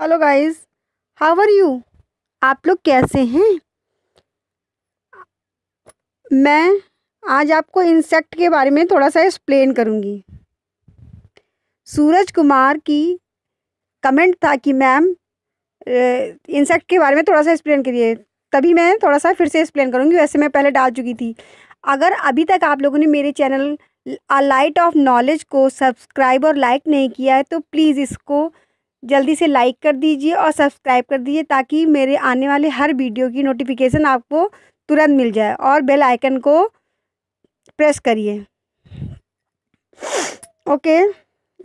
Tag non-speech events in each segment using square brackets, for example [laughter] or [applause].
hello guys how are you आप लोग कैसे हैं मैं आज आपको इंसेक्ट के बारे में थोड़ा सा एक्सप्लेन करूंगी सूरज कुमार की कमेंट था कि मैम इंसेक्ट के बारे में थोड़ा सा एक्सप्लेन करिए तभी मैं थोड़ा सा फिर से एक्सप्लेन करूंगी वैसे मैं पहले डाल चुकी थी अगर अभी तक आप लोगों ने मेरे channel a light of knowledge को सब्सक्राइब और लाइक नहीं किया है तो प्लीज़ इसको जल्दी से लाइक कर दीजिए और सब्सक्राइब कर दीजिए ताकि मेरे आने वाले हर वीडियो की नोटिफिकेशन आपको तुरंत मिल जाए और बेल आइकन को प्रेस करिए ओके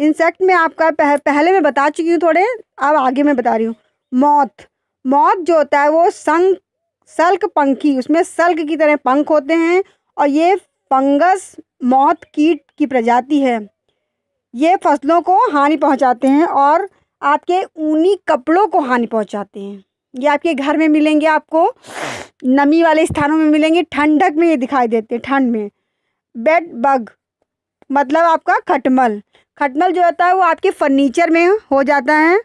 इंसेक्ट में आपका पह, पहले मैं बता चुकी हूँ थोड़े अब आगे मैं बता रही हूँ मौत मौत जो होता है वो संग सल्क पंखी उसमें सल्क की तरह पंख होते हैं और ये फंगस मौत कीट की प्रजाति है ये फसलों को हानि पहुँचाते हैं और आपके ऊनी कपड़ों को हानि पहुंचाते हैं ये आपके घर में मिलेंगे आपको नमी वाले स्थानों में मिलेंगे ठंडक में ये दिखाई देते हैं ठंड में बेड बग मतलब आपका खटमल खटमल जो होता है वो आपके फर्नीचर में हो जाता है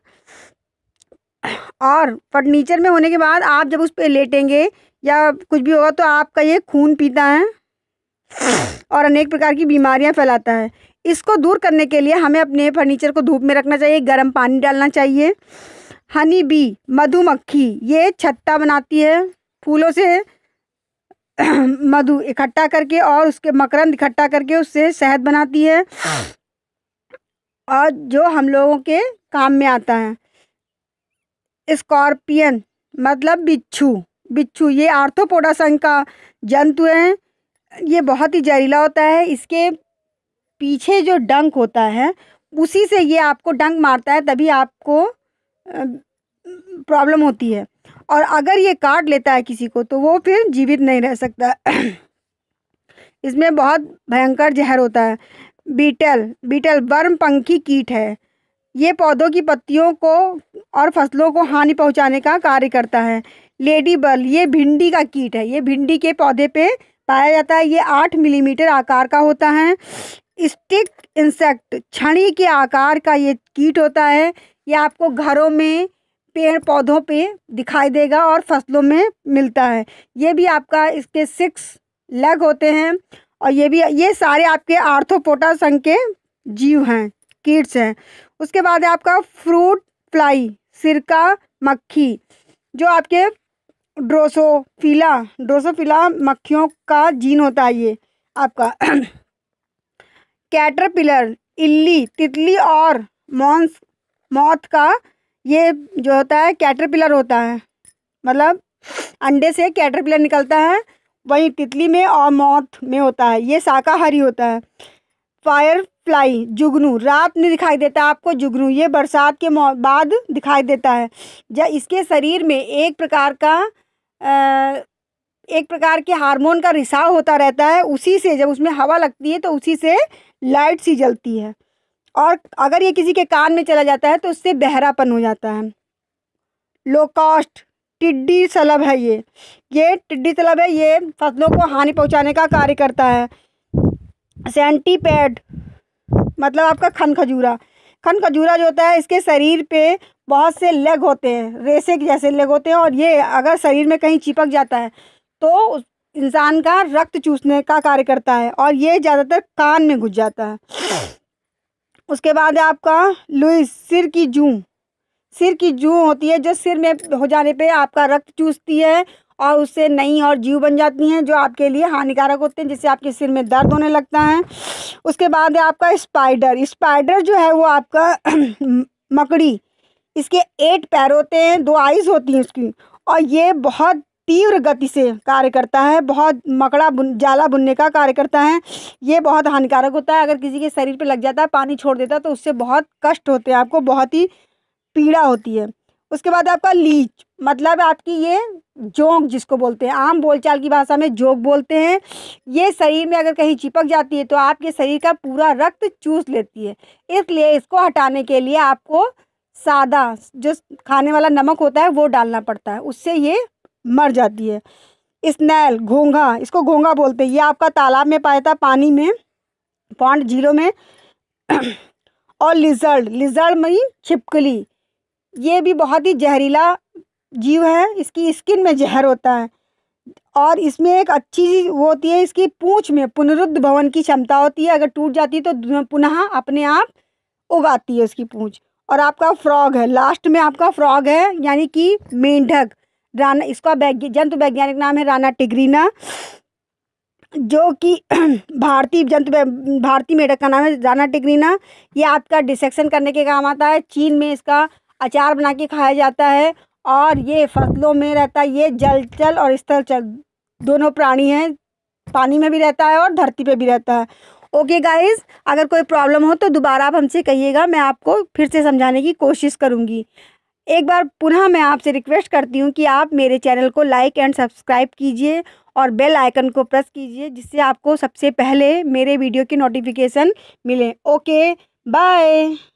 और फर्नीचर में होने के बाद आप जब उस पर लेटेंगे या कुछ भी होगा तो आपका ये खून पीता है और अनेक प्रकार की बीमारियां फैलाता है इसको दूर करने के लिए हमें अपने फर्नीचर को धूप में रखना चाहिए गर्म पानी डालना चाहिए हनी बी मधुमक्खी ये छत्ता बनाती है फूलों से [clears throat] मधु इकट्ठा करके और उसके मकरंद इकट्ठा करके उससे शहद बनाती है और जो हम लोगों के काम में आता है स्कॉर्पियन मतलब बिच्छू बिच्छू ये आर्थोपोडा संघ का जंतु है ये बहुत ही जहरीला होता है इसके पीछे जो डंक होता है उसी से ये आपको डंक मारता है तभी आपको प्रॉब्लम होती है और अगर ये काट लेता है किसी को तो वो फिर जीवित नहीं रह सकता [clears throat] इसमें बहुत भयंकर जहर होता है बीटल बीटल वर्म पंखी कीट है ये पौधों की पत्तियों को और फसलों को हानि पहुंचाने का कार्य करता है लेडी बल ये भिंडी का कीट है ये भिंडी के पौधे पे पाया जाता है ये आठ मिलीमीटर आकार का होता है स्टिक इंसेक्ट छड़ी के आकार का ये कीट होता है ये आपको घरों में पेड़ पौधों पे दिखाई देगा और फसलों में मिलता है ये भी आपका इसके सिक्स लेग होते हैं और ये भी ये सारे आपके आर्थोपोटा संघ के जीव हैं कीट्स हैं उसके बाद है आपका फ्रूट फ्लाई सिरका मक्खी जो आपके ड्रोसोफिला ड्रोसोफिला मक्खियों का जीन होता है ये आपका कैटरपिलर इल्ली तितली और मॉन्स मौत का ये जो होता है कैटरपिलर होता है मतलब अंडे से कैटरपिलर निकलता है वहीं तितली में और मौत में होता है ये शाकाहारी होता है फायर फ्लाई जुगनू रात में दिखाई देता है आपको जुगनू ये बरसात के बाद दिखाई देता है जब इसके शरीर में एक प्रकार का आ, एक प्रकार के हार्मोन का रिसाव होता रहता है उसी से जब उसमें हवा लगती है तो उसी से लाइट सी जलती है और अगर ये किसी के कान में चला जाता है तो उससे बहरापन हो जाता है लो कॉस्ट टिड्डी सलब है ये ये टिड्डी सलब है ये फसलों को हानि पहुंचाने का कार्य करता है सेंटीपैड मतलब आपका खन खजूरा खन खजूरा जो होता है इसके शरीर पे बहुत से लेग होते हैं रेसे जैसे लेग होते हैं और ये अगर शरीर में कहीं चिपक जाता है तो उस इंसान का रक्त चूसने का कार्य करता है और ये ज़्यादातर कान में घुस जाता है उसके बाद है आपका लुइस सिर की जू सिर की जू होती है जो सिर में हो जाने पे आपका रक्त चूसती है और उससे नई और जीव बन जाती हैं जो आपके लिए हानिकारक होते हैं जिससे आपके सिर में दर्द होने लगता है उसके बाद है आपका स्पाइडर स्पाइडर जो है वो आपका [clears throat] मकड़ी इसके एट पैर होते हैं दो आइज़ होती हैं उसकी और ये बहुत तीव्र गति से कार्य करता है बहुत मकड़ा बुन जाला बुनने का कार्य करता है ये बहुत हानिकारक होता है अगर किसी के शरीर पर लग जाता है पानी छोड़ देता है तो उससे बहुत कष्ट होते हैं आपको बहुत ही पीड़ा होती है उसके बाद आपका लीच मतलब आपकी ये जोंक जिसको बोलते हैं आम बोलचाल की भाषा में जोंक बोलते हैं ये शरीर में अगर कहीं चिपक जाती है तो आपके शरीर का पूरा रक्त चूस लेती है इसलिए इसको हटाने के लिए आपको सादा जो खाने वाला नमक होता है वो डालना पड़ता है उससे ये मर जाती है स्नैल घोंघा इसको घोंघा बोलते हैं ये आपका तालाब में पाया था पानी में पॉन्ड जीरो में और लिजर्ड लिजर्ड मई छिपकली ये भी बहुत ही जहरीला जीव है इसकी स्किन में जहर होता है और इसमें एक अच्छी चीज वो होती है इसकी पूँछ में पुनरुद्ध भवन की क्षमता होती है अगर टूट जाती है तो पुनः अपने आप उगाती है उसकी पूँछ और आपका फ्रॉग है लास्ट में आपका फ्रॉग है यानी कि मेंढक राना इसका जंतु वैज्ञानिक नाम है राना टिग्रीना जो कि [clears throat] भारतीय जंतु भारतीय मेढक का नाम है राना टिग्रीना ये आपका डिसेक्शन करने के काम आता है चीन में इसका अचार बना के खाया जाता है और ये फसलों में रहता है ये जलचल और चल दोनों प्राणी हैं पानी में भी रहता है और धरती पे भी रहता है ओके गाइस अगर कोई प्रॉब्लम हो तो दोबारा आप हमसे कहिएगा मैं आपको फिर से समझाने की कोशिश करूँगी एक बार पुनः मैं आपसे रिक्वेस्ट करती हूँ कि आप मेरे चैनल को लाइक एंड सब्सक्राइब कीजिए और बेल आइकन को प्रेस कीजिए जिससे आपको सबसे पहले मेरे वीडियो की नोटिफिकेशन मिले ओके बाय